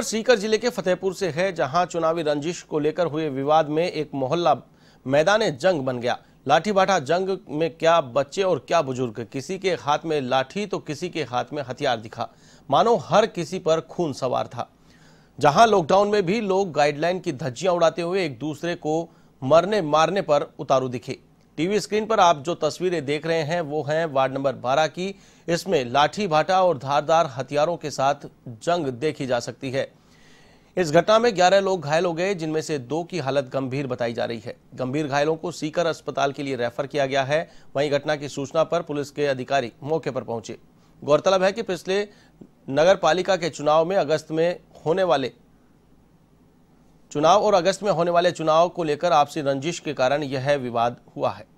सीकर जिले के फतेहपुर से है जहां चुनावी रंजिश को लेकर हुए विवाद में एक मोहल्ला मैदान जंग बन गया लाठी बाटा जंग में क्या बच्चे और क्या बुजुर्ग किसी के हाथ में लाठी तो किसी के हाथ में हथियार दिखा मानो हर किसी पर खून सवार था जहां लॉकडाउन में भी लोग गाइडलाइन की धज्जियां उड़ाते हुए एक दूसरे को मरने मारने पर उतारू दिखे टीवी स्क्रीन पर आप जो तस्वीरें देख रहे हैं वो हैं वार्ड नंबर 12 की इसमें लाठी भाटा और धारदार हथियारों के साथ जंग देखी जा सकती है इस घटना में 11 लोग घायल हो गए जिनमें से दो की हालत गंभीर बताई जा रही है गंभीर घायलों को सीकर अस्पताल के लिए रेफर किया गया है वहीं घटना की सूचना पर पुलिस के अधिकारी मौके पर पहुंचे गौरतलब है कि पिछले नगर पालिका के चुनाव में अगस्त में होने वाले चुनाव और अगस्त में होने वाले चुनाव को लेकर आपसी रंजिश के कारण यह विवाद हुआ है